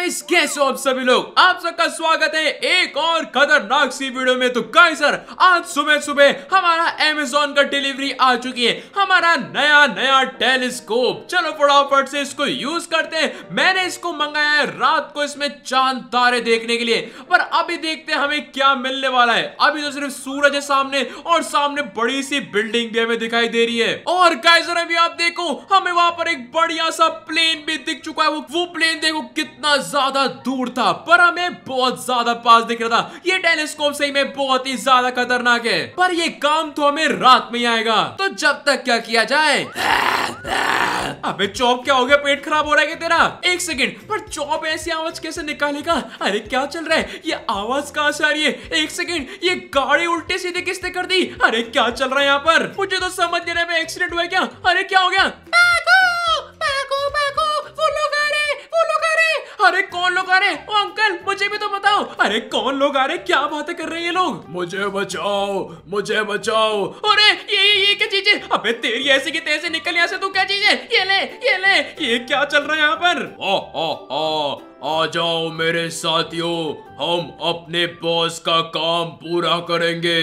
Guys कैसे हो आप सभी लोग आप सबका स्वागत है एक और खतरनाक सी वीडियो में तो गाइस सर आज सुबह सुबह हमारा अमेजोन का डिलीवरी आ चुकी है हमारा नया नया टेलीस्कोप चलो फटाफट से इसको यूज करते हैं मैंने इसको मंगाया है रात को इसमें चांद तारे देखने के लिए पर अभी देखते हैं हमें क्या मिलने वाला है अभी तो सिर्फ सूरज है सामने और सामने बड़ी सी बिल्डिंग भी हमें दिखाई दे रही है और गाइस अभी आप देखो हमें वहां पर एक बढ़िया सा प्लेन भी दिख चुका है वो प्लेन देखो कितना ज्यादा दूर था पर हमें बहुत ज्यादा पास दिख रहा था ये टेलीस्कोप सही में बहुत ही ज्यादा खतरनाक है पर ये काम तो हमें रात में ही आएगा तो जब तक क्या किया जाए अबे चौप क्या हो गया पेट खराब हो रहा है तेरा एक सेकंड पर चौप ऐसी आवाज कैसे निकालेगा अरे क्या चल रहा है ये आवाज कहाँ से आ रही है एक सेकंड ये गाड़ी उल्टे सीधे किसने कर दी अरे क्या चल रहा है यहाँ पर मुझे तो समझ नहीं रहा है एक्सीडेंट हुआ क्या अरे क्या हो गया अरे कौन लोग आ रहे क्या बातें कर रहे हैं ये लोग मुझे बचाओ मुझे बचाओ अरे ये ये ये क्या चीज अबे तेरी ऐसी की तेजी निकल यहाँ से तू क्या चीज है ये ले ये ले ये क्या चल रहा है यहाँ पर ओ ओ ओ आ जाओ मेरे साथियों हम अपने बॉस का काम पूरा करेंगे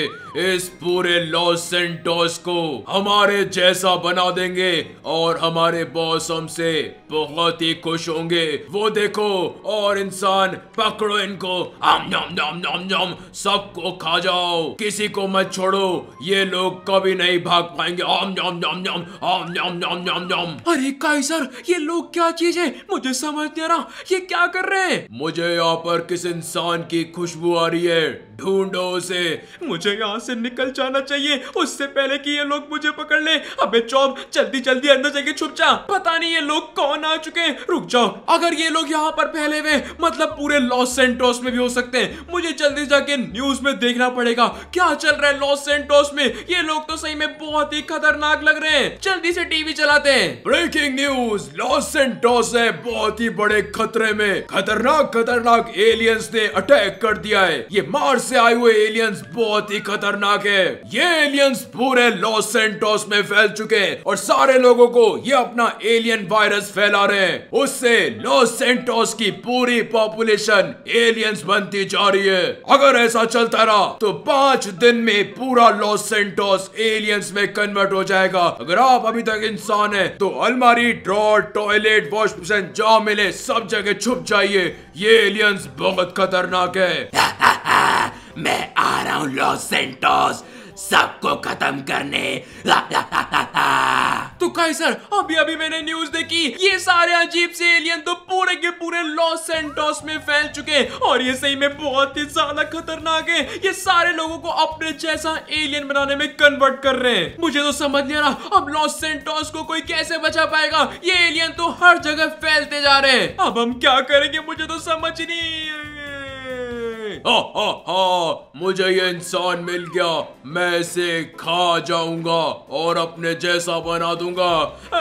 इस पूरे लॉस सेंटोस को हमारे जैसा बना देंगे और हमारे बॉस हमसे बहुत ही खुश होंगे वो देखो और इंसान पकड़ो इनको हम नाम नाम नाम नाम सबको खा जाओ किसी को मत छोड़ो ये लोग कभी नहीं भाग पाएंगे हम नाम नाम नाम आम नाम नाम नाम नाम अरे काई सर ये लोग क्या चीज है मुझे समझ दे रहा ये क्या कर रहे हैं मुझे यहाँ पर किस इंसान की खुशबू आ रही है ढूंढो उसे मुझे यहाँ से निकल जाना चाहिए उससे पहले कि ये लोग मुझे पकड़ ले अबे चौब जल्दी जल्दी अंदर जाके छुप जा पता नहीं ये लोग कौन आ चुके हैं रुक जाओ अगर ये लोग यहाँ पर फैले हुए मतलब पूरे लॉस सेंटोस में भी हो सकते हैं मुझे जल्दी जाके न्यूज में देखना पड़ेगा क्या चल रहा है लॉस सेंटोस में ये लोग तो सही में बहुत ही खतरनाक लग रहे हैं जल्दी से टीवी चलाते हैं ब्रेकिंग न्यूज लॉस सेंटोस है बहुत ही बड़े खतरे में खतरनाक खतरनाक एलियंस ने अटैक कर दिया है ये मार्स से आए हुए एलियंस बहुत ही खतरनाक है ये एलियंस पूरे लॉस सेंटोस में फैल चुके हैं और सारे लोगों को ये अपना एलियन वायरस फैला रहे हैं उससे लॉस सेंटोस की पूरी पॉपुलेशन एलियंस बनती जा रही है अगर ऐसा चलता रहा तो पांच दिन में पूरा लॉस सेंटोस एलियंस में कन्वर्ट हो जाएगा अगर आप अभी तक इंसान है तो अलमारी ड्रॉ टॉयलेट वॉश बेसिन जहाँ मिले सब जगह छुप चाहिए ये एलियंस बहुत खतरनाक है मैं आ रहा हूँ लॉस सेंटोस सबको खत्म करने ला, ला, ला, ला, ला। तो कहीं सर अभी अभी मैंने न्यूज देखी ये सारे अजीब से एलियन तो पूरे के पूरे लॉस सेंटोस में फैल चुके और ये सही में बहुत ही ज्यादा खतरनाक है ये सारे लोगों को अपने जैसा एलियन बनाने में कन्वर्ट कर रहे हैं मुझे तो समझ नहीं आ रहा अब लॉस सेंटोस को कोई कैसे बचा पाएगा ये एलियन तो हर जगह फैलते जा रहे हैं अब हम क्या करेंगे मुझे तो समझ नहीं मुझे ये इंसान मिल गया मैं इसे खा जाऊंगा और अपने जैसा बना दूंगा आ,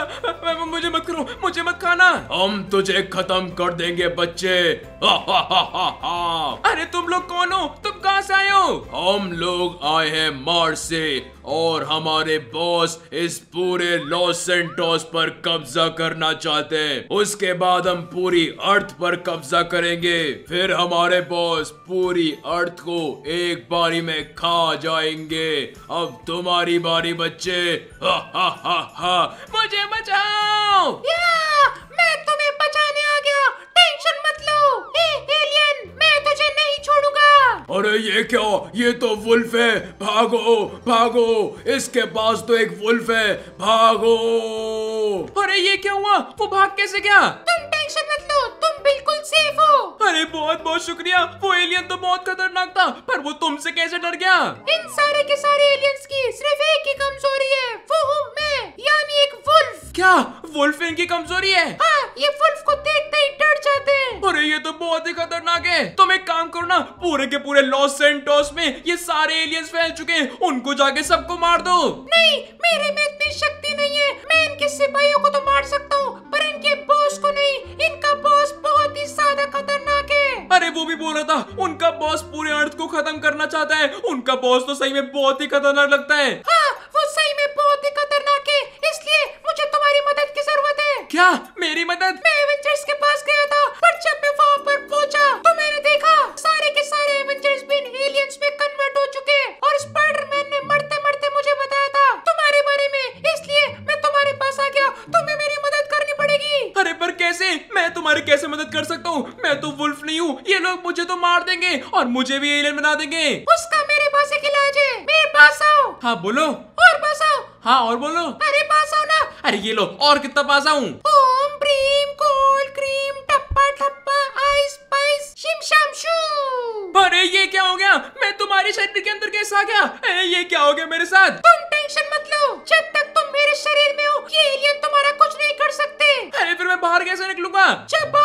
आ, मुझे मत करो मुझे मत खाना हम तुझे खत्म कर देंगे बच्चे अरे तुम लोग कौन हो तुम कहाँ से आए हो हम लोग आए हैं मार्स से और हमारे बॉस इस पूरे लॉस सेंटोस पर कब्जा करना चाहते हैं उसके बाद हम पूरी अर्थ पर कब्जा करेंगे फिर हमारे बॉस पूरी अर्थ को एक बारी में खा जाएंगे अब तुम्हारी बारी बच्चे हा हा हा हा मुझे बचाओ मैं तुम्हें बचाने आ गया टेंशन मत लो ए, एलियन मैं तुझे नहीं छोड़ूंगा अरे ये क्या ये तो वुल्फ है भागो भागो इसके पास तो एक वुल्फ है भागो अरे ये क्या हुआ वो भाग कैसे गया तुम टेंशन मत लो तुम बिल्कुल सेफ हो अरे बहुत बहुत शुक्रिया वो एलियन तो बहुत खतरनाक था पर वो तुमसे कैसे डर गया इन सारे के सारे एलियंस की सिर्फ एक ही कमजोरी है वो हूँ मैं यानी एक वुल्फ क्या वुल्फ इनकी कमजोरी है हाँ, ये वुल्फ को देखते ही डर जाते हैं अरे ये तो बहुत ही खतरनाक है तुम एक काम करो ना पूरे के पूरे पूरे लॉस सेंटोस में ये सारे एलियंस फैल चुके हैं उनको जाके सबको मार दो नहीं मेरे में इतनी शक्ति नहीं है मैं इनके सिपाहियों को तो मार सकता हूँ पर इनके बॉस को नहीं इनका बॉस बहुत ही ज्यादा खतरनाक है अरे वो भी बोल रहा था उनका बॉस पूरे अर्थ को खत्म करना चाहता है उनका बॉस तो सही में बहुत ही खतरनाक लगता है हाँ। मार देंगे और मुझे भी एलियन बना देंगे उसका मेरे पास एक इलाज है मेरे पास आओ हाँ बोलो और पास आओ हाँ और बोलो अरे पास आओ ना अरे ये लो और कितना पास आऊँ ओम कोल्ड क्रीम टप्पा ठप्पा आइस स्पाइस शिम शाम शू अरे ये क्या हो गया मैं तुम्हारे शरीर के अंदर कैसे आ गया अरे ये क्या हो गया मेरे साथ तुम टेंशन मत लो जब तक तुम मेरे शरीर में हो ये एलियन तुम्हारा कुछ नहीं कर सकते अरे फिर मैं बाहर कैसे निकलूंगा जब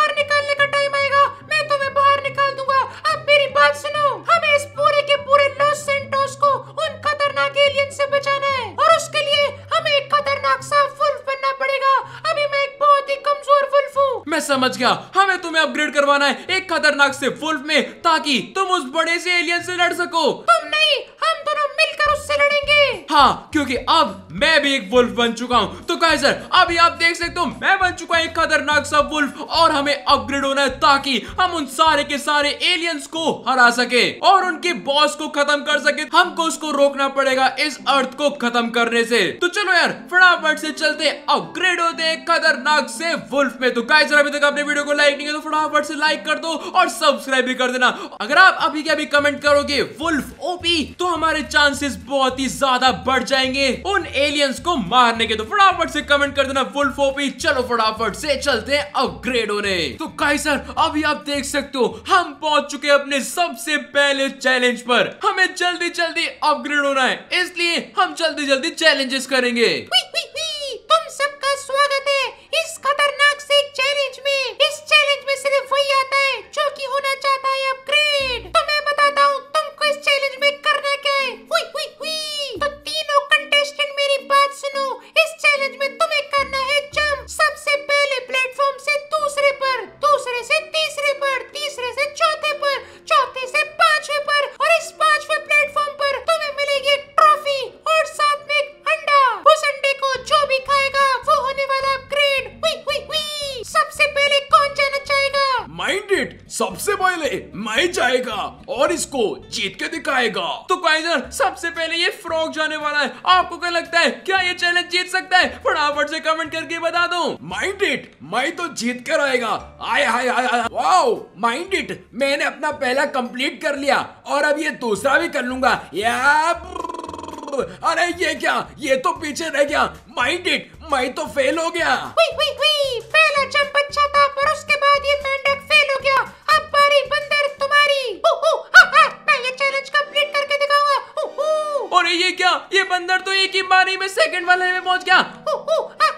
समझ गया हमें तुम्हें अपग्रेड करवाना है एक खतरनाक से वुल्फ में ताकि तुम उस बड़े से एलियन से लड़ सको तुम नहीं हम दोनों मिलकर उससे लड़ेंगे हाँ क्योंकि अब मैं भी एक वुल्फ बन चुका हूँ चुका है सर अभी आप देख सकते हो मैं बन चुका हूँ एक खतरनाक सब वुल्फ और हमें अपग्रेड होना है ताकि हम उन सारे के सारे एलियंस को हरा सके और उनके बॉस को खत्म कर सके हमको उसको रोकना पड़ेगा इस अर्थ को खत्म करने से तो चलो यार फटाफट से चलते अपग्रेड होते हैं खतरनाक से वुल्फ में तो गाइस अभी तक अपने वीडियो को लाइक नहीं किया तो फटाफट से लाइक कर दो और सब्सक्राइब भी कर देना अगर आप अभी के अभी कमेंट करोगे वुल्फ ओपी तो हमारे चांसेस बहुत ही ज्यादा बढ़ जाएंगे उन एलियंस को मारने के तो फटाफट से कमेंट कर देना फुल फोपी चलो फटाफट से चलते हैं अपग्रेड होने तो कई सर अभी आप देख सकते हो हम पहुंच चुके हैं अपने सबसे पहले चैलेंज पर हमें जल्दी जल्दी अपग्रेड होना है इसलिए हम जल्दी जल्दी चैलेंजेस करेंगे तुम सबका स्वागत है इस खतरनाक से चैलेंज में इस चैलेंज में सिर्फ वही आता है जो कि होना चाहता है अपग्रेड तो मैं बताता हूँ तुमको इस चैलेंज में करना क्या है हुई, हुई, हुई। तो तीनों कंटेस्टेंट मेरी बात सुनो इस चैलेंज में तुम्हें करना है जंप सबसे पहले प्लेटफॉर्म से दूसरे पर दूसरे से तीसरे पर तीसरे से चौथे पर चौथे से पांचवे पर और इस पांचवे प्लेटफॉर्म पर तुम्हें मिलेगी ट्रॉफी और साथ में एक अंडा उस अंडे को जो भी खाएगा वो होने वाला ग्रेट हुई हुई हुई सबसे पहले कौन जाना चाहेगा इट सबसे पहले मैं जाएगा और इसको जीत के दिखाएगा तो काइजर सबसे पहले ये फ्रॉग जाने वाला है आपको क्या लगता है क्या ये चैलेंज जीत सकता है फटाफट से कमेंट करके बता दो माइंड इट मैं तो जीत कर आएगा आय हाय हाय वाओ इट मैंने अपना पहला कंप्लीट कर लिया और अब ये दूसरा भी कर लूंगा यार अरे ये क्या ये तो पीछे रह गया माई डिट मैं तो फेल हो गया वी, वी, वी, पहला जंप अच्छा था पर उसके बाद ये मेंढक फेल हो गया अब बारी बंदर तुम्हारी हा, हा, मैं ये चैलेंज कंप्लीट करके दिखाऊंगा ये क्या ये बंदर तो एक ही बारी में सेकंड वाले में पहुंच गया हा,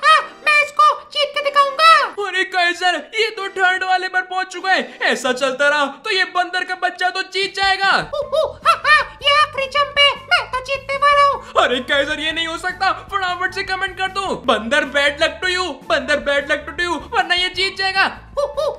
इसको जीत के दिखाऊंगा अरे कैसर ये तो ठंड वाले पर पहुंच चुका है ऐसा चलता रहा तो ये बंदर का बच्चा तो जीत जाएगा तो अरे कैसर ये नहीं हो सकता फटाफट से कमेंट कर दो बंदर बैड लक टू यू बंदर बैड लक टू यू वरना ये जीत जाएगा वो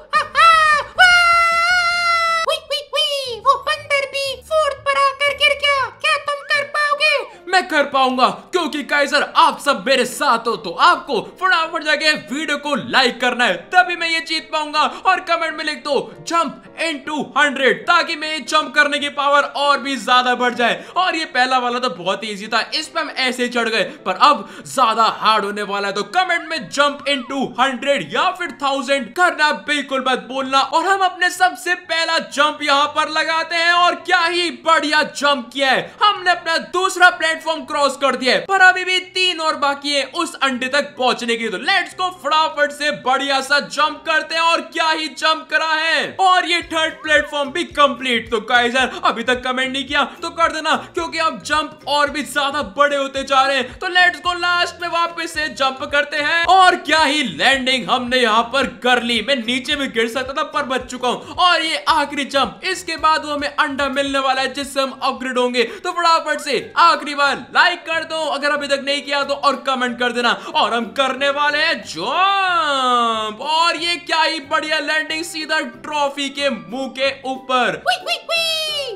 बंदर भी फोर्थ पर आकर गिर गया क्या तुम कर पाओगे मैं कर पाऊंगा क्योंकि काइजर आप सब मेरे साथ हो तो आपको फटाफट जाके वीडियो को लाइक करना है तभी मैं ये जीत पाऊंगा और कमेंट में लिख दो जंप इंटू हंड्रेड ताकि मेरी जंप करने की पावर और भी ज्यादा बढ़ जाए और ये पहला वाला तो बहुत ही ईजी था इस पर हम ऐसे चढ़ गए पर अब ज्यादा हार्ड होने वाला है तो कमेंट में जंप इन टू हंड्रेड या फिर थाउजेंड करना बिल्कुल मत बोलना और हम अपने सबसे पहला जंप यहाँ पर लगाते हैं और क्या ही बढ़िया जंप किया है हमने अपना दूसरा प्लेटफॉर्म क्रॉस कर दिया है पर अभी भी तीन और बाकी है उस अंडे तक पहुंचने के तो लेट्स को फटाफट से बढ़िया सा जंप करते हैं और क्या ही जंप करा है और ये थर्ड प्लेटफॉर्म भी कंप्लीट तो काइजर अभी तक कमेंट नहीं किया तो कर देना क्योंकि अब जंप और भी ज्यादा बड़े होते जा रहे हैं तो लेट्स गो लास्ट में वापस से जंप करते हैं और क्या ही लैंडिंग हमने यहाँ पर कर ली मैं नीचे भी गिर सकता था पर बच चुका हूँ और ये आखिरी जंप इसके बाद वो हमें अंडा मिलने वाला है जिससे हम अपग्रेड होंगे तो फटाफट से आखिरी बार लाइक कर दो अगर अभी तक नहीं किया तो और कमेंट कर देना और हम करने वाले हैं जंप और ये क्या ही बढ़िया लैंडिंग सीधा ट्रॉफी के मुंह के ऊपर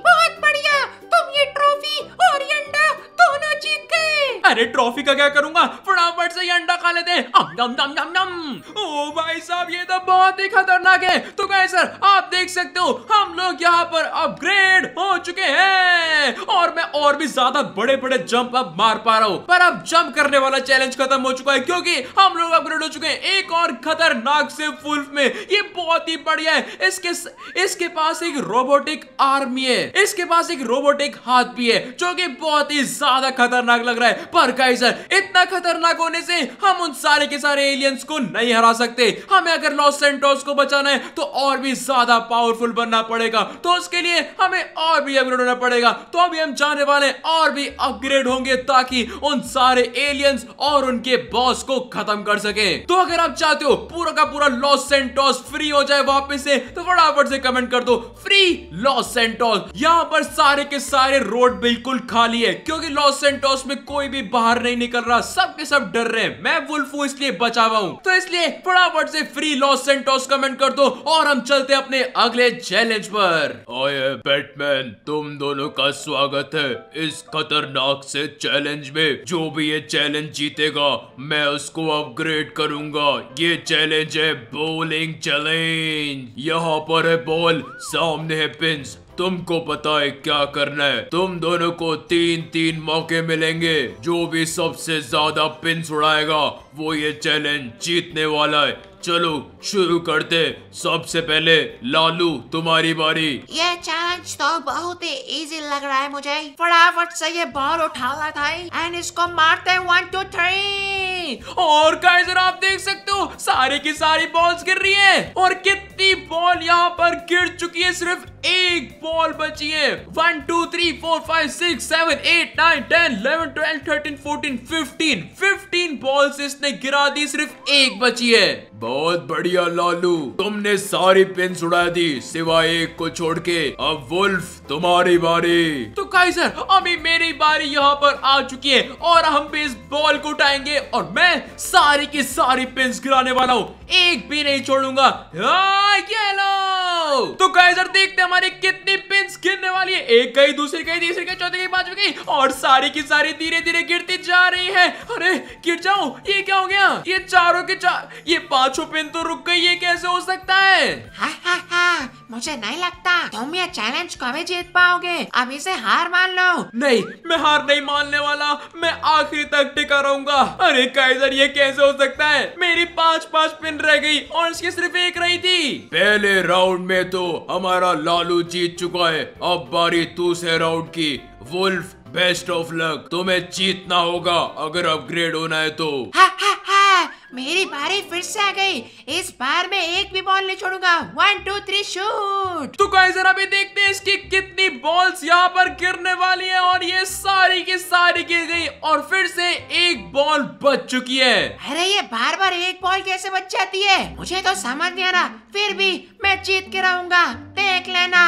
बहुत बढ़िया तुम ये ट्रॉफी और ये अंडा दोनों जीत गए अरे ट्रॉफी का क्या करूंगा फटाफट से ये अंडा खा लेते हैं ओ भाई साहब ये तो बहुत ही खतरनाक है तो गाय सर आप देख सकते हो हम लोग यहाँ पर अपग्रेड हो चुके हैं और मैं और भी ज्यादा बड़े बड़े जंप अब मार पा रहा हूँ पर अब जंप करने वाला चैलेंज खत्म हो चुका है क्योंकि हम लोग अपग्रेड हो चुके हैं एक और खतरनाक से फुल्फ में ये बहुत ही बढ़िया है इसके स... इसके पास एक रोबोटिक आर्मी है इसके पास एक रोबोटिक हाथ भी है जो कि बहुत ही ज्यादा खतरनाक लग रहा है पर गाइजर इतना खतरनाक होने से हम उन सारे के सारे एलियंस को नहीं हरा सकते हमें अगर लॉस सेंटोस को बचाना है तो और भी ज्यादा पावरफुल बनना पड़ेगा तो उसके लिए हमें और भी अपग्रेड होना पड़ेगा तो अभी हम जाने वाले और भी अपग्रेड होंगे ताकि उन सारे एलियंस और उनके बॉस को खत्म कर सके तो अगर आप चाहते हो पूरा का पूरा लॉस सेंटोस फ्री हो जाए वापिस से तो फटाफट से कमेंट कर दो फ्री लॉस सेंटोस यहाँ पर सारे के सारे रोड बिल्कुल खाली है क्योंकि लॉस सेंटोस में कोई भी बाहर नहीं निकल रहा सब के सब डर रहे हैं मैं वुल्फ हूँ इसलिए बचा हुआ हूँ तो इसलिए फटाफट से फ्री लॉस सेंटोस कमेंट कर दो और हम चलते अपने अगले चैलेंज पर बैटमैन तुम दोनों का स्वागत है इस खतरनाक से चैलेंज में जो भी ये चैलेंज जीतेगा मैं उसको अपग्रेड करूंगा ये चैलेंज है बोलिंग चैलेंज यहाँ पर है बॉल सामने है पिंस तुमको पता है क्या करना है तुम दोनों को तीन तीन मौके मिलेंगे जो भी सबसे ज्यादा पिंस उड़ाएगा वो ये चैलेंज जीतने वाला है चलो शुरू करते सबसे पहले लालू तुम्हारी बारी ये चैलेंज तो बहुत ही इजी लग रहा है मुझे फटाफट से ये बॉल रहा था एंड इसको मारते वन टू थ्री और गाइस आप देख सकते हो सारी की सारी बॉल्स गिर रही है और कितनी बॉल यहाँ पर गिर चुकी है सिर्फ एक बॉल बची है one two three four five six seven eight nine ten eleven twelve thirteen fourteen fifteen fifteen balls इसने गिरा दी सिर्फ एक बची है बहुत बढ़िया लालू तुमने सारी पिन उड़ा दी सिवाय एक को छोड़ के अब वुल्फ तुम्हारी बारी तो काइजर अभी मेरी बारी यहाँ पर आ चुकी है और हम भी इस बॉल को उठाएंगे और मैं सारी की सारी पिन गिराने वाला हूँ एक भी नहीं छोड़ूंगा हाँ, तो काइजर देखते हमारी कितनी पिन गिरने वाली है एक गई दूसरी गई तीसरी गई चौथी गई पांचवी गई और सारी की सारी धीरे धीरे गिरती जा रही है अरे गिर जाओ ये क्या हो गया ये चारों के चार ये पांच छुपिन तो रुक गई ये कैसे हो सकता है हाँ, हाँ, हाँ, मुझे नहीं लगता तुम ये चैलेंज कभी जीत पाओगे अब इसे हार मान लो नहीं मैं हार नहीं मानने वाला मैं आखिरी तक टिका रहूंगा अरे काइजर ये कैसे हो सकता है मेरी पाँच पाँच पिन रह गई और इसकी सिर्फ एक रही थी पहले राउंड में तो हमारा लालू जीत चुका है अब बारी दूसरे राउंड की वुल्फ बेस्ट ऑफ लक तुम्हें जीतना होगा अगर अपग्रेड होना है तो हा हा हा मेरी बारी फिर से आ गई इस बार मैं एक भी बॉल नहीं छोड़ूंगा वन टू थ्री शूट तो कहीं जरा भी देखते हैं इसकी कितनी बॉल्स यहाँ पर गिरने वाली है और ये सारी की सारी गिर गई और फिर से एक बॉल बच चुकी है अरे ये बार बार एक बॉल कैसे बच जाती है मुझे तो समझ नहीं आ रहा फिर भी मैं जीत के रहूंगा देख लेना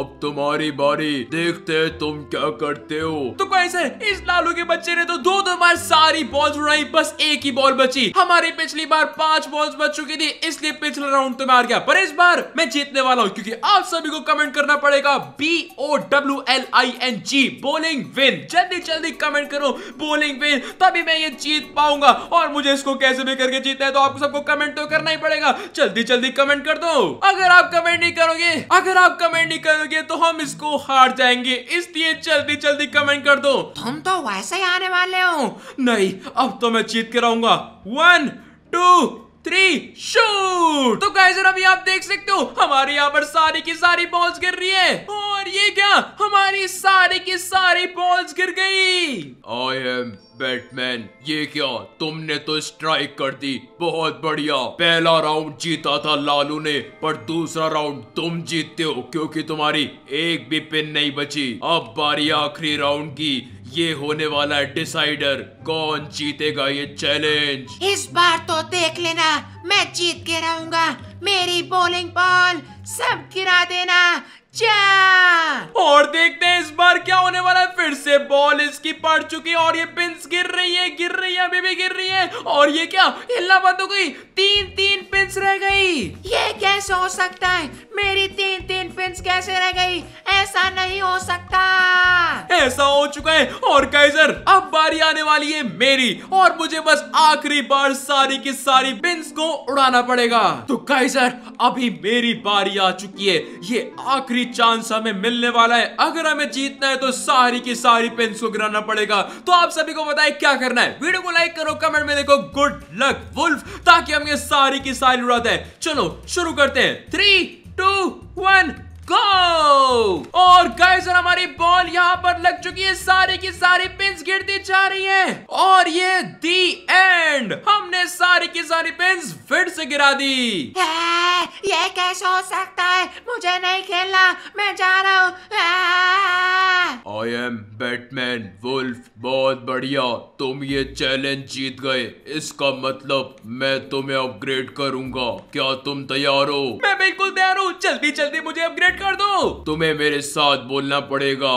अब तुम्हारी बारी देखते हैं तुम क्या करते हो तो भाई सर इस लालू के बच्चे ने तो दो दो बार सारी बॉल उड़ाई बस एक ही बॉल बची हमारी पिछली बार पांच बॉल्स बच चुकी थी इसलिए पिछला राउंड तो हार गया पर इस बार मैं जीतने वाला हूँ क्योंकि आप सभी को कमेंट करना पड़ेगा B O W L I N G bowling win जल्दी जल्दी कमेंट करो बोलिंग विन तभी मैं ये जीत पाऊंगा और मुझे इसको कैसे भी करके जीतना है तो आप सबको कमेंट तो करना ही पड़ेगा जल्दी जल्दी कमेंट कर दो अगर आप कमेंट नहीं करोगे अगर आप कमेंट नहीं करोगे तो हम इसको हार जाएंगे इसलिए जल्दी जल्दी कमेंट कर दो तुम तो वैसे ही आने वाले हो नहीं अब तो मैं चीत के रहूंगा वन टू थ्री शूट तो कैसे अभी आप देख सकते हो हमारे यहाँ पर सारी की सारी बॉल्स गिर रही है और ये क्या हमारी सारी की सारी बॉल्स गिर गई आई एम बैटमैन ये क्या तुमने तो स्ट्राइक कर दी बहुत बढ़िया पहला राउंड जीता था लालू ने पर दूसरा राउंड तुम जीतते हो क्योंकि तुम्हारी एक भी पिन नहीं बची अब बारी आखिरी राउंड की ये होने वाला है डिसाइडर कौन जीतेगा ये चैलेंज इस बार तो देख लेना मैं जीत के रहूंगा मेरी बॉलिंग बॉल सब गिरा देना और देखते हैं इस बार क्या होने वाला है फिर से बॉल इसकी पड़ चुकी और ये पिंस गिर रही है गिर रही है अभी भी गिर रही है और ये क्या हिलना बंद हो गई तीन तीन पिंस रह गई ये कैसे हो सकता है मेरी तीन तीन पिंस कैसे रह गई ऐसा नहीं हो सकता ऐसा हो चुका है और कैसर अब बारी आने वाली है मेरी और मुझे बस आखिरी बार सारी की सारी पिंस को उड़ाना पड़ेगा तो कैसर अभी मेरी बारी आ चुकी है ये आखिरी चांस हमें मिलने वाला है अगर हमें जीतना है तो सारी की सारी पेन्स को गिराना पड़ेगा तो आप सभी को बताए क्या करना है वीडियो को लाइक करो कमेंट में देखो गुड लक वुल्फ ताकि हम ये सारी की सारी उड़ाते हैं चलो शुरू करते हैं थ्री टू वन गो और गाइस और हमारी बॉल यहाँ पर लग चुकी है सारी की सारी पिंस गिरती जा रही है और ये दी एंड हमने सारी की सारी पिंस फिर से गिरा दी ये कैसे हो सकता है मुझे नहीं खेलना मैं जा रहा हूँ आई एम बैटमैन वुल्फ बहुत बढ़िया तुम ये चैलेंज जीत गए इसका मतलब मैं तुम्हें अपग्रेड करूंगा क्या तुम तैयार हो मैं बिल्कुल तैयार हूँ जल्दी जल्दी मुझे अपग्रेड वेट कर दो तुम्हें मेरे साथ बोलना पड़ेगा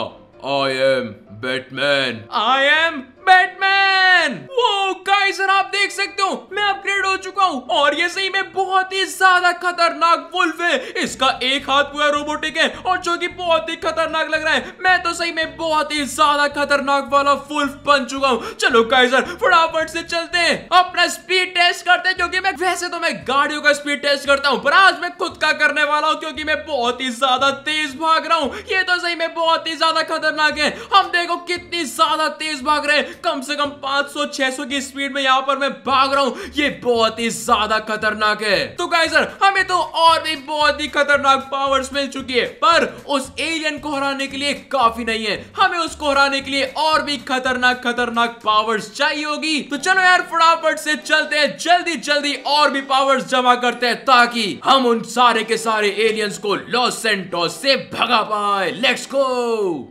I am Batman I am Batman वो गाइस और आप देख सकते हो मैं अपग्रेड हो चुका हूँ और ये सही में बहुत ही ज्यादा खतरनाक वुल्फ है इसका एक हाथ पूरा रोबोटिक है और जो कि बहुत ही खतरनाक लग रहा है मैं तो सही में बहुत ही ज्यादा खतरनाक वाला वुल्फ बन चुका हूँ चलो गाइजर फटाफट से चलते हैं अपना स्पीड टेस्ट करते हैं क्योंकि मैं वैसे तो मैं गाड़ियों का स्पीड टेस्ट करता हूँ पर आज मैं खुद का करने वाला हूँ क्योंकि मैं बहुत ही ज्यादा तेज भाग रहा हूँ ये तो सही में बहुत ही ज्यादा खतरनाक है हम देखो कितनी ज्यादा तेज भाग रहे हैं कम से कम 500-600 की स्पीड में यहाँ पर मैं भाग रहा हूँ ये बहुत ही ज्यादा खतरनाक है तो सर हमें तो और भी बहुत ही खतरनाक पावर्स मिल चुकी है पर उस एलियन को हराने के लिए काफी नहीं है हमें उसको हराने के लिए और भी खतरनाक खतरनाक पावर्स चाहिए होगी तो चलो यार फटाफट से चलते हैं जल्दी जल्दी और भी पावर्स जमा करते हैं ताकि हम उन सारे के सारे एलियंस को लॉस सेंटोस से भगा पाए लेट्स गो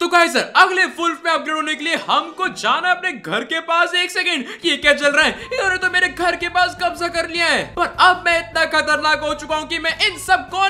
तो गाइस सर अगले फुल में अपग्रेड होने के लिए हमको जाना अपने अपने घर के पास एक सेकेंड ये क्या चल रहा है इन्होंने तो मेरे घर के पास कब्जा कर लिया है पर अब मैं इतना खतरनाक हो चुका हूँ की मैं इन सबको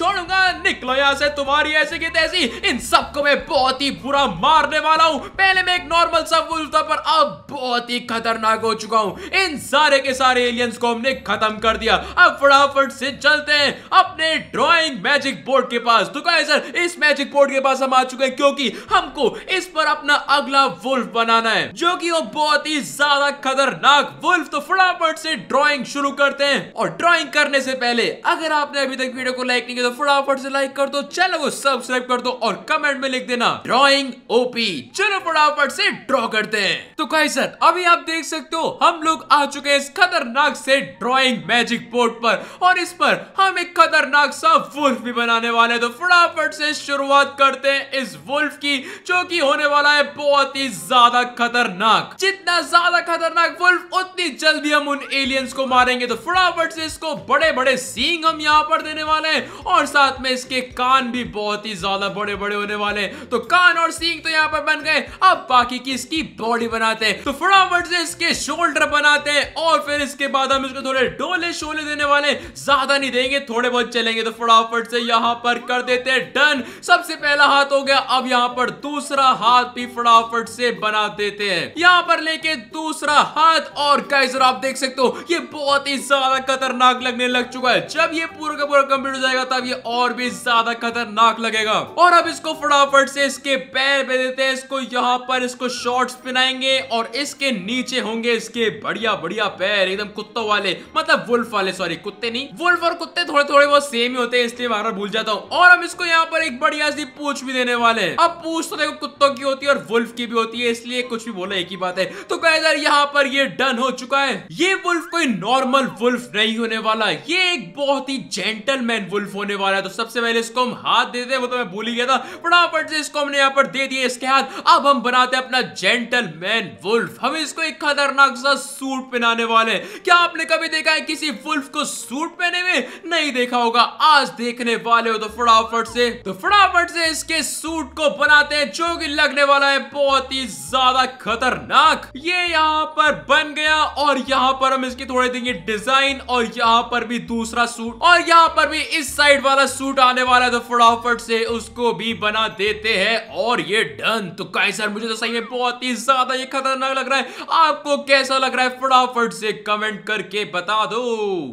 छोड़ूंगा निकलो यहाँ से तुम्हारी ऐसे की तैसी इन सबको मैं बहुत ही बुरा मारने वाला हूँ पहले मैं एक नॉर्मल सा वुल्फ था पर अब बहुत ही खतरनाक हो चुका हूँ इन सारे के सारे एलियंस को हमने खत्म कर दिया अब फटाफट से चलते हैं अपने ड्रॉइंग मैजिक बोर्ड के पास तो कहे सर इस मैजिक बोर्ड के पास हम आ चुके हैं क्योंकि हमको इस पर अपना अगला वुल्फ बनाना है जो कि वो बहुत ही ज्यादा खतरनाक वुल्फ तो फटाफट से ड्रॉइंग शुरू करते हैं और ड्रॉइंग करने से पहले अगर आपने अभी तक वीडियो को लाइक नहीं किया तो फटाफट से लाइक कर दो चैनल को सब्सक्राइब कर दो और कमेंट में लिख देना ड्रॉइंग ओपी चलो फटाफट से ड्रॉ करते हैं तो कहीं सर अभी आप देख सकते हो हम लोग आ चुके हैं इस खतरनाक से ड्रॉइंग मैजिक बोर्ड पर और इस पर हम एक खतरनाक सा वुल्फ भी बनाने वाले तो फटाफट से शुरुआत करते हैं इस वुल्फ की जो कि होने वाला है बहुत ही ज्यादा खतरनाक जितना ज्यादा खतरनाक वुल्फ उतनी जल्दी हम उन एलियंस को मारेंगे तो फटाफट से इसको बड़े बड़े सींग हम यहाँ पर देने वाले हैं और और साथ में इसके कान भी बहुत ही ज्यादा बड़े बड़े होने वाले तो कान और सींग तो यहाँ पर बन गए अब बाकी की इसकी बॉडी बनाते हैं तो फटाफट से इसके शोल्डर बनाते हैं और फिर इसके बाद हम इसको थोड़े डोले शोले देने वाले ज्यादा नहीं देंगे थोड़े बहुत चलेंगे तो फटाफट से यहाँ पर कर देते हैं डन सबसे पहला हाथ हो गया अब यहाँ पर दूसरा हाथ भी फटाफट से बना देते हैं यहाँ पर लेके दूसरा हाथ और गाइजर आप देख सकते हो ये बहुत ही ज्यादा खतरनाक लगने लग चुका है जब ये पूरा का पूरा कंप्लीट हो जाएगा अब ये और भी ज्यादा खतरनाक लगेगा और अब इसको फटाफट से इसके पैर पे देते हैं इसको यहाँ पर इसको शॉर्ट्स पहनाएंगे और इसके नीचे होंगे इसके बढ़िया बढ़िया पैर एकदम कुत्तों वाले मतलब वुल्फ वाले सॉरी कुत्ते नहीं वुल्फ और कुत्ते थोड़े थोड़े बहुत सेम ही होते हैं इसलिए बार बार भूल जाता हूँ और हम इसको यहाँ पर एक बढ़िया सी पूछ भी देने वाले हैं अब पूछ तो देखो कुत्तों की होती है और वुल्फ की भी होती है इसलिए कुछ भी बोला एक ही बात है तो यार यहाँ पर ये डन हो चुका है ये वुल्फ कोई नॉर्मल वुल्फ नहीं होने वाला ये एक बहुत ही जेंटलमैन वुल्फ होने होने वाला है तो सबसे पहले इसको हम हाथ देते हैं वो तो मैं भूल ही गया था फटाफट से इसको हमने यहाँ पर दे दिए इसके हाथ अब हम बनाते हैं अपना जेंटलमैन वुल्फ हम इसको एक खतरनाक सा सूट पहनाने वाले हैं क्या आपने कभी देखा है किसी वुल्फ को सूट पहने में नहीं देखा होगा आज देखने वाले हो तो फटाफट से तो फटाफट से इसके सूट को बनाते हैं जो कि लगने वाला है बहुत ही ज्यादा खतरनाक ये यहाँ पर बन गया और यहाँ पर हम इसके थोड़े देंगे डिजाइन और यहाँ पर भी दूसरा सूट और यहाँ पर भी इस साइड रेड वाला सूट आने वाला है तो फटाफट से उसको भी बना देते हैं और ये डन तो काइसर मुझे तो सही में बहुत ही ज्यादा ये खतरनाक लग रहा है आपको कैसा लग रहा है फटाफट से कमेंट करके बता दो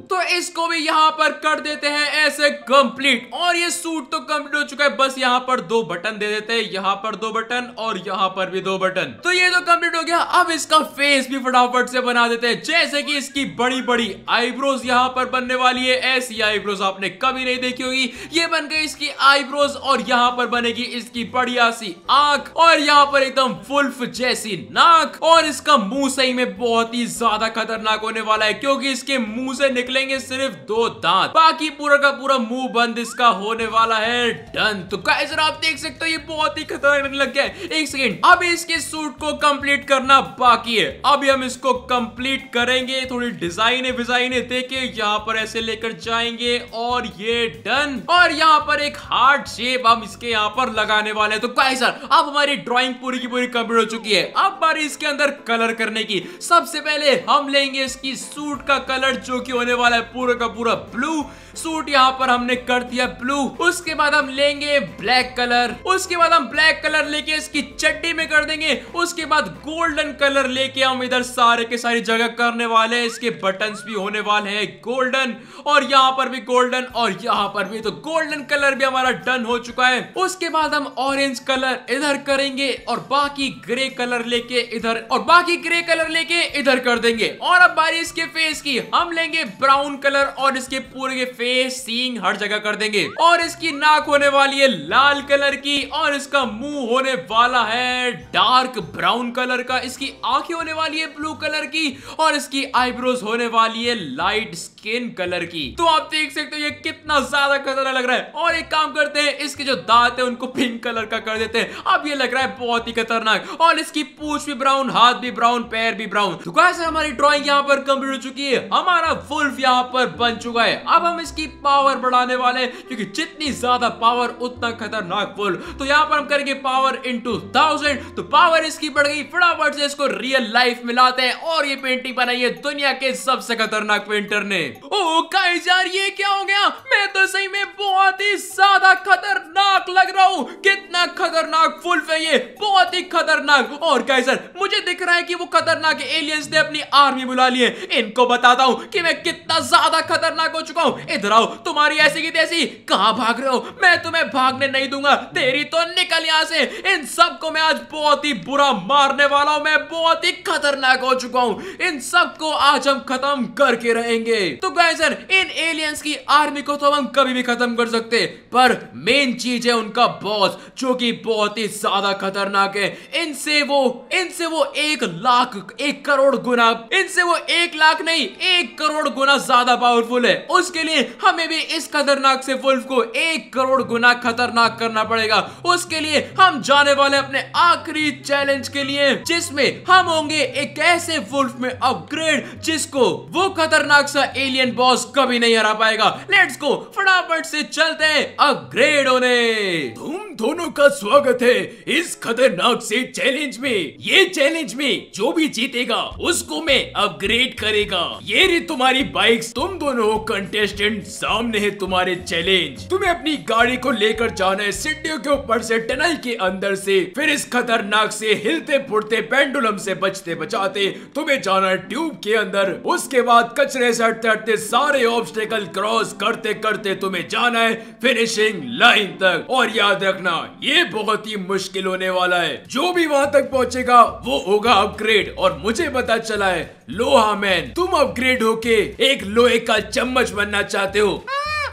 तो इसको भी यहाँ पर कर देते हैं ऐसे कंप्लीट और ये सूट तो कंप्लीट हो चुका है बस यहाँ पर दो बटन दे देते हैं यहाँ पर दो बटन और यहाँ पर भी दो बटन तो ये तो कंप्लीट हो गया अब इसका फेस भी फटाफट से बना देते हैं जैसे की इसकी बड़ी बड़ी आईब्रोज यहाँ पर बनने वाली है ऐसी आईब्रोज आपने कभी नहीं देखी देखी होगी ये बन गई इसकी आईब्रोज और यहाँ पर बनेगी इसकी बढ़िया सी आंख और यहाँ पर एकदम फुल्फ जैसी नाक और इसका मुंह सही में बहुत ही ज्यादा खतरनाक होने वाला है क्योंकि इसके मुंह से निकलेंगे सिर्फ दो दांत बाकी पूरा का पूरा मुंह बंद इसका होने वाला है डन तो कैसे आप देख सकते हो ये बहुत ही खतरनाक लग गया एक सेकेंड अब इसके सूट को कंप्लीट करना बाकी है अभी हम इसको कंप्लीट करेंगे थोड़ी डिजाइन विजाइने देखे यहाँ पर ऐसे लेकर जाएंगे और ये बटन और यहाँ पर एक हार्ट शेप हम इसके यहाँ पर लगाने वाले हैं तो गाइस सर अब हमारी ड्राइंग पूरी की पूरी कंप्लीट हो चुकी है अब बारी इसके अंदर कलर करने की सबसे पहले हम लेंगे इसकी सूट का कलर जो कि होने वाला है पूरा का पूरा ब्लू सूट यहाँ पर हमने कर दिया ब्लू उसके बाद हम लेंगे ब्लैक कलर उसके बाद हम ब्लैक कलर लेके इसकी चट्टी में कर देंगे उसके बाद गोल्डन कलर लेके हम इधर सारे के सारी जगह करने वाले हैं इसके बटन भी होने वाले हैं गोल्डन और यहाँ पर भी गोल्डन और यहाँ पर भी तो गोल्डन कलर भी हमारा डन हो चुका है उसके बाद हम ऑरेंज कलर इधर करेंगे और बाकी ग्रे कलर लेके इधर और बाकी ग्रे कलर लेके इधर कर देंगे और अब बारी इसके फेस की हम लेंगे ब्राउन कलर और इसके पूरे के फेस सींग हर जगह कर देंगे और इसकी नाक होने वाली है लाल कलर की और इसका मुंह होने वाला है डार्क ब्राउन कलर का इसकी आंखें होने वाली है ब्लू कलर की और इसकी आईब्रोज होने वाली है लाइट स्किन कलर की तो आप देख सकते हो ये कितना ज्यादा ज्यादा खतरा लग रहा है और एक काम करते हैं इसके जो दांत है उनको पिंक कलर का कर देते हैं अब ये लग रहा है बहुत ही खतरनाक और इसकी पूछ भी ब्राउन हाथ भी ब्राउन पैर भी ब्राउन तो कैसे हमारी ड्रॉइंग यहाँ पर कंप्लीट हो चुकी है हमारा वुल्फ यहाँ पर बन चुका है अब हम इसकी पावर बढ़ाने वाले हैं क्योंकि जितनी ज्यादा पावर उतना खतरनाक वुल्फ तो यहाँ पर हम करेंगे पावर इंटू थाउजेंड तो पावर इसकी बढ़ गई फटाफट से इसको रियल लाइफ मिलाते हैं और ये पेंटिंग बनाई है दुनिया के सबसे खतरनाक पेंटर ने ओ oh, गाइस यार ये क्या हो गया मैं तो सही में बहुत ही ज्यादा खतरनाक लग रहा हूँ कितना खतरनाक फुल फे ये बहुत ही खतरनाक और कैसर मुझे दिख रहा है कि वो खतरनाक एलियंस ने अपनी आर्मी बुला ली है इनको बताता हूँ कि मैं कितना ज्यादा खतरनाक हो चुका हूँ इधर आओ तुम्हारी ऐसी की तैसी कहाँ भाग रहे हो मैं तुम्हें भागने नहीं दूंगा तेरी तो निकल यहां से इन सबको मैं आज बहुत ही बुरा मारने वाला हूँ मैं बहुत ही खतरनाक हो चुका हूँ इन सबको आज हम खत्म करके रहेंगे तो गैसर इन एलियंस की आर्मी को तो हम कभी भी खत्म कर सकते पर मेन चीज है उनका बॉस जो कि बहुत ही ज्यादा खतरनाक है इनसे वो इनसे वो एक लाख एक करोड़ गुना इनसे वो एक लाख नहीं एक करोड़ गुना ज्यादा पावरफुल है उसके लिए हमें भी इस खतरनाक से वुल्फ को एक करोड़ गुना खतरनाक करना पड़ेगा उसके लिए हम जाने वाले अपने आखिरी चैलेंज के लिए जिसमें हम होंगे एक ऐसे वुल्फ में अपग्रेड जिसको वो खतरनाक सा एलियन बॉस कभी नहीं हरा पाएगा लेट्स गो फटाफट फटाफट से चलते अपग्रेड होने तुम दोनों का स्वागत है इस खतरनाक से चैलेंज में ये चैलेंज में जो भी जीतेगा उसको मैं अपग्रेड करेगा ये रही तुम्हारी बाइक तुम दोनों कंटेस्टेंट सामने है तुम्हारे चैलेंज तुम्हें अपनी गाड़ी को लेकर जाना है सीढ़ियों के ऊपर से टनल के अंदर से फिर इस खतरनाक से हिलते फुटते पेंडुलम से बचते बचाते तुम्हें जाना है ट्यूब के अंदर उसके बाद कचरे से हटते हटते सारे ऑब्स्टेकल क्रॉस करते करते तुम्हें जाना है फिनिशिंग लाइन तक और याद रखना ये बहुत ही मुश्किल होने वाला है जो भी वहाँ तक पहुँचेगा वो होगा अपग्रेड और मुझे पता चला है लोहा मैन तुम अपग्रेड होके एक लोहे का चम्मच बनना चाहते हो हाँ,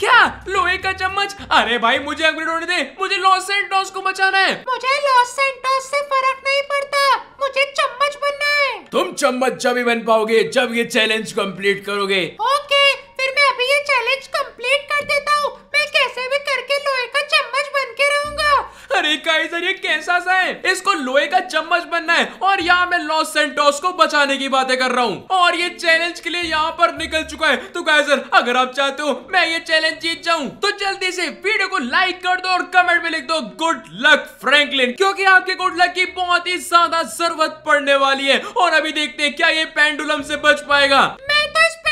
क्या लोहे का चम्मच अरे भाई मुझे अपग्रेड होने दे मुझे लॉस सेंटोस को बचाना है मुझे लॉस सेंटोस से फर्क नहीं पड़ता मुझे चम्मच बनना है तुम चम्मच जब ही बन पाओगे जब ये चैलेंज कंप्लीट करोगे ओके अभी ये चैलेंज कंप्लीट कर देता हूँ मैं कैसे भी करके लोहे का चम्मच बन के रहूंगा अरे काइजर ये कैसा सा है इसको लोहे का चम्मच बनना है और यहाँ मैं लॉस सेंटोस को बचाने की बातें कर रहा हूँ और ये चैलेंज के लिए यहाँ पर निकल चुका है तो काइजर अगर आप चाहते हो मैं ये चैलेंज जीत जाऊँ तो जल्दी से वीडियो को लाइक कर दो और कमेंट में लिख दो गुड लक फ्रेंकलिन क्योंकि आपके गुड लक की बहुत ही ज्यादा जरूरत पड़ने वाली है और अभी देखते हैं क्या ये पेंडुलम से बच पाएगा मैं तो इस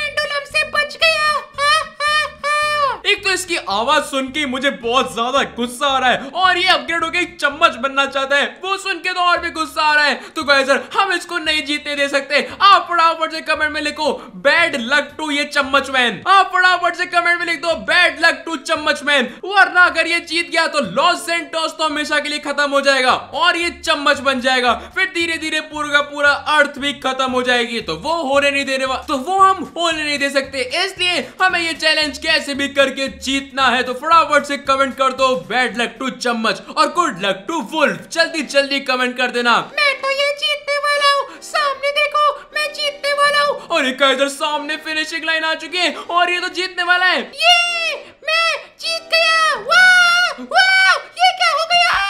एक तो इसकी आवाज सुन के मुझे बहुत ज्यादा गुस्सा आ रहा है और ये अपग्रेड होकर एक चम्मच बनना चाहता है वो सुन के तो और भी गुस्सा आ रहा है तो सर हम इसको नहीं जीतने दे सकते आप फटाफट से कमेंट में लिखो बैड लक टू ये चम्मच मैन आप फटाफट से कमेंट में लिख दो बैड लक टू चम्मच मैन वरना अगर ये जीत गया तो लॉस एंड टॉस तो हमेशा के लिए खत्म हो जाएगा और ये चम्मच बन जाएगा फिर धीरे धीरे पूरा का पूरा अर्थ भी खत्म हो जाएगी तो वो होने नहीं देने तो वो हम होने नहीं दे सकते इसलिए हमें ये चैलेंज कैसे भी करके लिए जीतना है तो फटाफट से कमेंट कर दो बैड लक टू चम्मच और गुड लक टू वुल्फ जल्दी जल्दी कमेंट कर देना मैं तो ये जीतने वाला हूँ सामने देखो मैं जीतने वाला हूँ और एक इधर सामने फिनिशिंग लाइन आ चुकी है और ये तो जीतने वाला है ये मैं जीत गया वाह वाह ये क्या हो गया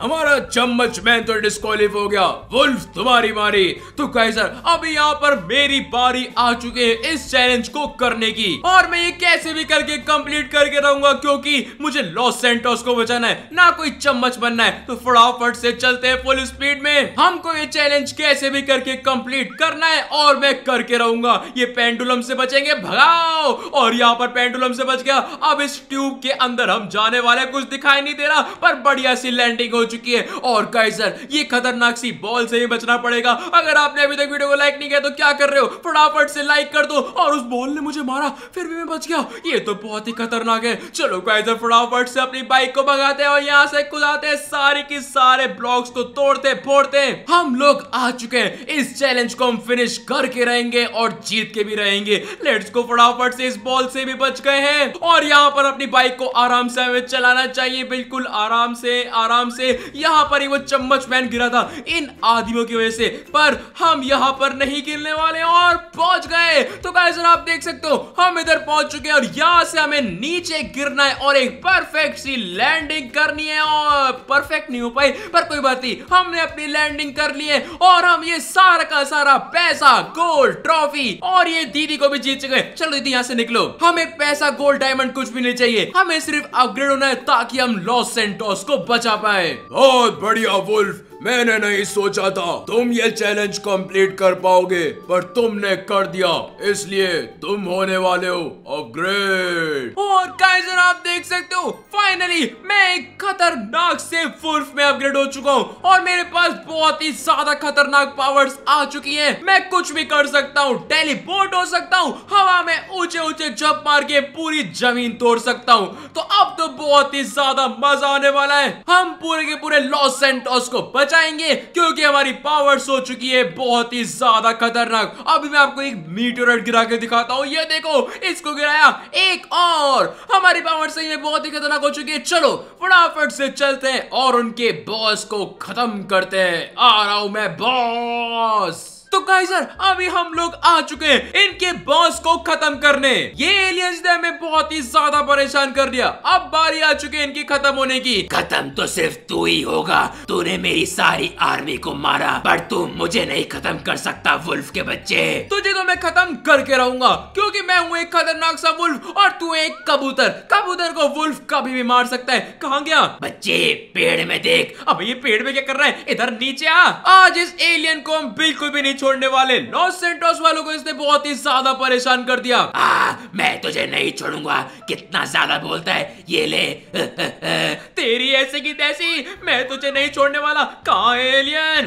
हमारा चम्मच मैन तो डिस्कालिफ हो गया वुल्फ तुम्हारी मारी तो कैसर अब यहाँ पर मेरी बारी आ चुकी है इस चैलेंज को करने की और मैं ये कैसे भी करके कंप्लीट करके रहूंगा क्योंकि मुझे लॉस सेंटोस को बचाना है ना कोई चम्मच बनना है तो फटाफट से चलते हैं फुल स्पीड में हमको ये चैलेंज कैसे भी करके कम्प्लीट करना है और मैं करके रहूंगा ये पेंडुलम से बचेंगे भगाओ और यहाँ पर पेंडुलम से बच गया अब इस ट्यूब के अंदर हम जाने वाले कुछ दिखाई नहीं दे रहा पर बढ़िया सी लैंडिंग हो हो चुकी है और कैसर ये खतरनाक सी बॉल से ही बचना पड़ेगा अगर आपने अभी तक वीडियो को लाइक नहीं किया तो क्या कर रहे हो फटाफट से लाइक कर दो और उस बॉल ने मुझे मारा फिर भी मैं बच गया ये तो बहुत ही खतरनाक है चलो कैसर फटाफट से अपनी बाइक को भगाते हैं और यहाँ से कुदाते हैं सारे के सारे ब्लॉक्स को तोड़ते फोड़ते हम लोग आ चुके हैं इस चैलेंज को हम फिनिश करके रहेंगे और जीत के भी रहेंगे लेट्स को फटाफट से इस बॉल से भी बच गए हैं और यहाँ पर अपनी बाइक को आराम से हमें चलाना चाहिए बिल्कुल आराम से आराम से यहाँ पर ही वो चम्मच पैन गिरा था इन आदमियों की वजह से पर हम यहाँ पर नहीं गिरने वाले और पहुंच गए तो गाइजर आप देख सकते हो हम इधर पहुंच चुके हैं और यहाँ से हमें नीचे गिरना है और एक परफेक्ट सी लैंडिंग करनी है और परफेक्ट नहीं हो पाई पर कोई बात नहीं हमने अपनी लैंडिंग कर ली है और हम ये सारा का सारा पैसा गोल्ड ट्रॉफी और ये दीदी को भी जीत चुके हैं चलो दीदी यहाँ से निकलो हमें पैसा गोल्ड डायमंड कुछ भी नहीं चाहिए हमें सिर्फ अपग्रेड होना है ताकि हम लॉस सेंटोस को बचा पाए बहुत बढ़िया वुल्फ मैंने नहीं सोचा था तुम ये चैलेंज कंप्लीट कर पाओगे पर तुमने कर दिया इसलिए तुम होने वाले हो अपग्रेड और काइजर आप देख सकते हो फाइनली मैं एक खतरनाक से फुर्फ में अपग्रेड हो चुका हूँ और मेरे पास बहुत ही ज्यादा खतरनाक पावर्स आ चुकी हैं मैं कुछ भी कर सकता हूँ टेलीपोर्ट हो सकता हूँ हवा में ऊंचे ऊंचे जब मार के पूरी जमीन तोड़ सकता हूँ तो अब तो बहुत ही ज्यादा मजा आने वाला है हम पूरे के पूरे लॉस सेंटोस को बच बचाएंगे क्योंकि हमारी पावर हो चुकी है बहुत ही ज्यादा खतरनाक अभी मैं आपको एक मीटर गिरा के दिखाता हूँ ये देखो इसको गिराया एक और हमारी पावर से ये बहुत ही खतरनाक हो चुकी है चलो फटाफट से चलते हैं और उनके बॉस को खत्म करते हैं आ रहा हूं मैं बॉस तो गाइजर अभी हम लोग आ चुके हैं इनके बॉस को खत्म करने ये एलियंस ने हमें बहुत ही ज्यादा परेशान कर दिया अब बारी आ चुकी है इनकी खत्म होने की खत्म तो सिर्फ तू ही होगा तूने मेरी सारी आर्मी को मारा पर तू मुझे नहीं खत्म कर सकता वुल्फ के बच्चे तुझे तो मैं खत्म करके रहूंगा क्योंकि मैं हूँ एक खतरनाक सा वुल्फ और तू एक कबूतर कबूतर को वुल्फ कभी भी मार सकता है कहा गया बच्चे पेड़ में देख अब ये पेड़ में क्या कर रहा है इधर नीचे आ आज इस एलियन को हम बिल्कुल भी नहीं छोड़ने वाले लॉस सेंटोस वालों को इसने बहुत ही ज्यादा परेशान कर दिया आ, मैं तुझे नहीं छोड़ूंगा कितना ज्यादा बोलता है ये ले तेरी ऐसे की तैसी मैं तुझे नहीं छोड़ने वाला कहा एलियन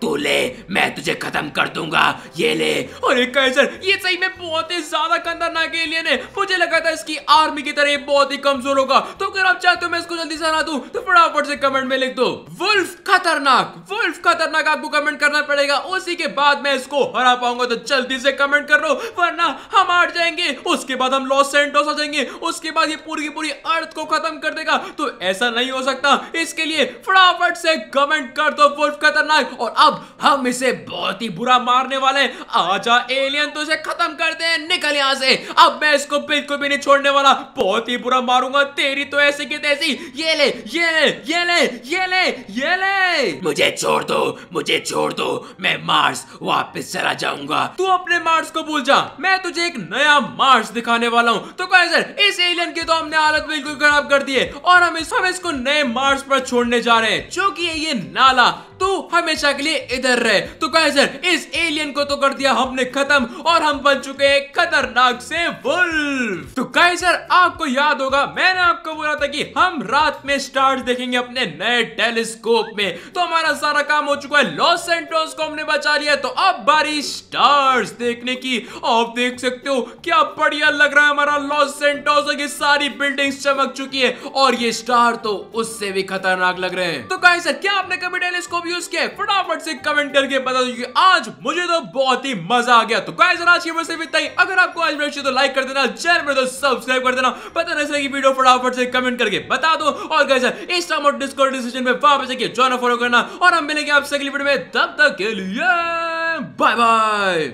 तू ले मैं तुझे खत्म कर दूंगा ये ले अरे कैसर ये सही में बहुत ही ज्यादा खतरनाक एलियन है मुझे लगा था इसकी आर्मी की तरह बहुत ही कमजोर होगा तो अगर आप चाहते हो मैं इसको जल्दी से हरा दू तो फटाफट से कमेंट में लिख दो वुल्फ खतरनाक वुल्फ खतरनाक आपको कमेंट करना पड़ेगा उसी के बाद मैं इसको हरा पाऊंगा तो जल्दी से कमेंट कर लो वरना हम हार जाएंगे उसके बाद हम लॉस एंडोस आ जाएंगे उसके बाद ये पूरी की पूरी अर्थ को खत्म कर देगा तो ऐसा नहीं हो सकता इसके लिए फटाफट से कमेंट कर दो वुल्फ खतरनाक और अब हम इसे बहुत ही बुरा मारने वाले आजा एलियन तो इसे खत्म कर दे निकल यहां से अब मैं इसको बिल्कुल भी नहीं छोड़ने वाला बहुत ही बुरा मारूंगा तेरी तो ऐसी की तैसी ये ले ये ले ये ले ये ले ये ले मुझे छोड़ दो मुझे छोड़ दो मैं मार्स वापस चला जाऊंगा तू अपने मार्स को भूल जा मैं तुझे एक नया मार्स दिखाने वाला हूँ तो सर इस एलियन की तो हमने हालत बिल्कुल खराब कर दी है और हम इस हम इसको नए मार्स पर छोड़ने जा रहे हैं जो कि है ये नाला तो हमेशा के लिए इधर रहे तो सर इस एलियन को तो कर दिया हमने खत्म और हम बन चुके हैं खतरनाक से वुल्फ तो सर आपको याद होगा मैंने आपको बोला था कि हम रात में स्टार्स देखेंगे अपने नए टेलीस्कोप में तो हमारा सारा काम हो चुका है लॉस सेंटोस को हमने बचा लिया तो अब बारी स्टार्स देखने की आप देख सकते हो क्या बढ़िया लग रहा है हमारा लॉस सेंटोस की सारी बिल्डिंग्स चमक चुकी है और ये स्टार स्टार तो उससे भी खतरनाक लग रहे हैं तो कहीं सर क्या आपने कभी टेलीस्कोप यूज किया फटाफट से कमेंट करके बता दीजिए आज मुझे तो बहुत ही मजा आ गया तो कहीं सर आज की बस इतना ही अगर आपको आज वीडियो तो लाइक कर देना चैनल में तो सब्सक्राइब कर देना पता नहीं की वीडियो फटाफट से कमेंट करके बता दो और कहीं सर इंस्टाम और डिस्कॉर्ड डिस्क्रिप्शन में वापस जाके ज्वाइन फॉलो करना और हम मिलेंगे आपसे अगली वीडियो में तब तक के लिए बाय बाय